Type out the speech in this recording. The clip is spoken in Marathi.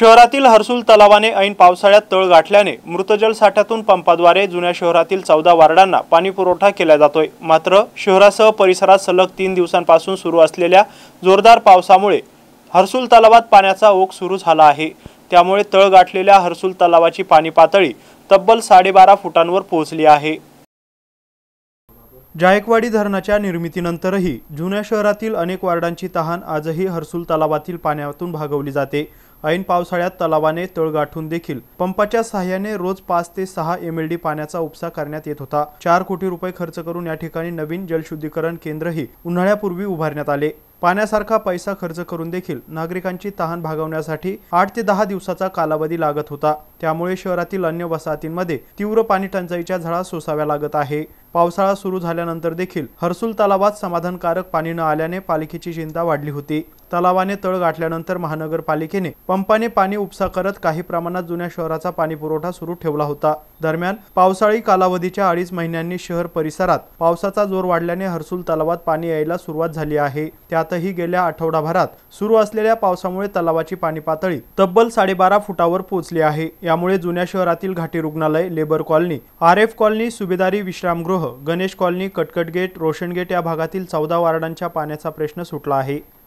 शहरातील हर्सुल तलावाने ऐन पावसाळ्यात तळ गाठल्याने मृतजल साठ्यातून पंपाद्वारे जुन्या शहरातील चौदा वार्डांना पाणीपुरवठा केला जातोय मात्र शहरासह परिसरात सलग तीन दिवसांपासून सुरू असलेल्या जोरदार पावसामुळे हर्सुल तलावात पाण्याचा ओघ सुरू झाला आहे त्यामुळे तळ गाठलेल्या हर्सुल तलावाची पाणी पातळी तब्बल साडेबारा फुटांवर पोहोचली आहे जायकवाडी धरणाच्या निर्मितीनंतरही जुन्या शहरातील अनेक वार्डांची तहान आजही हर्सुल तलावातील पाण्यातून भागवली जाते ऐन पावसाळ्यात तलावाने तळ गाठून देखील पंपाच्या सहाय्याने रोज पाच ते सहा एम एल डी पाण्याचा उपसा करण्यात येत होता चार कोटी रुपये खर्च करून या ठिकाणी नवीन जलशुद्धीकरण केंद्रही उन्हाळ्यापूर्वी उभारण्यात आले पाण्यासारखा पैसा खर्च करून देखील नागरिकांची तहान भागवण्यासाठी आठ ते दहा दिवसाचा कालावधी लागत होता त्यामुळे शहरातील अन्य वसाहतींमध्ये तीव्र पाणी टंचाईच्या झळा सोसाव्या लागत आहे पावसाळा सुरू झाल्यानंतर देखील हर्सुल तलावात समाधानकारक पाणी न आल्याने पालिकेची चिंता वाढली होती तलावाने तळ गाठल्यानंतर महानगरपालिकेने पंपाने पाणी उपसा करत काही प्रमाणात जुन्या शहराचा पाणी पुरवठा सुरू ठेवला होता दरम्यान पावसाळी कालावधीच्या अडीच महिन्यांनी शहर परिसरात पावसाचा जोर वाढल्याने हर्सुल तलावात पाणी यायला सुरुवात झाली आहे त्यातही गेल्या आठवडाभरात सुरू असलेल्या पावसामुळे तलावाची पाणी पातळी तब्बल साडेबारा फुटावर पोहोचली आहे यामुळे जुन्या शहरातील घाटी रुग्णालय labour colony R F colony Subhedari विश्रामगृह Ganesh colony Katkat gate Roshan gate या भागातील चौदा वार्डांच्या पाण्याचा प्रश्न सुटला आहे